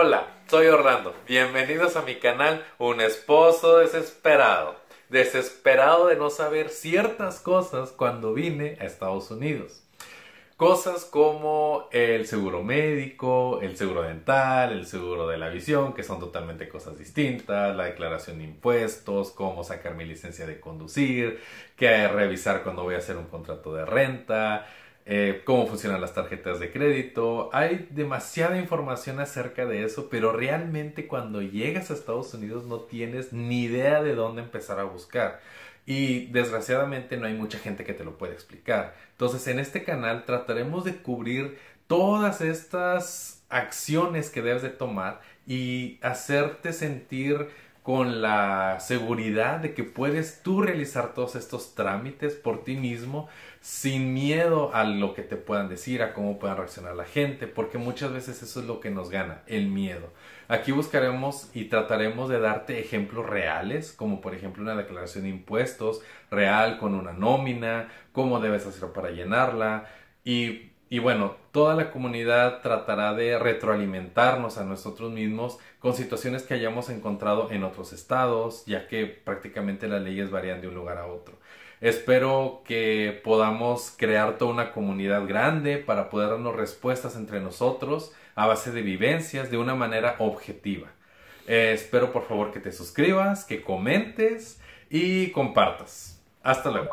Hola, soy Orlando. Bienvenidos a mi canal Un esposo desesperado. Desesperado de no saber ciertas cosas cuando vine a Estados Unidos. Cosas como el seguro médico, el seguro dental, el seguro de la visión, que son totalmente cosas distintas, la declaración de impuestos, cómo sacar mi licencia de conducir, qué revisar cuando voy a hacer un contrato de renta, eh, cómo funcionan las tarjetas de crédito. Hay demasiada información acerca de eso, pero realmente cuando llegas a Estados Unidos no tienes ni idea de dónde empezar a buscar. Y desgraciadamente no hay mucha gente que te lo pueda explicar. Entonces en este canal trataremos de cubrir todas estas acciones que debes de tomar y hacerte sentir con la seguridad de que puedes tú realizar todos estos trámites por ti mismo sin miedo a lo que te puedan decir, a cómo puedan reaccionar la gente, porque muchas veces eso es lo que nos gana, el miedo. Aquí buscaremos y trataremos de darte ejemplos reales, como por ejemplo una declaración de impuestos real con una nómina, cómo debes hacer para llenarla y y bueno, toda la comunidad tratará de retroalimentarnos a nosotros mismos con situaciones que hayamos encontrado en otros estados, ya que prácticamente las leyes varían de un lugar a otro. Espero que podamos crear toda una comunidad grande para poder darnos respuestas entre nosotros a base de vivencias de una manera objetiva. Eh, espero por favor que te suscribas, que comentes y compartas. Hasta luego.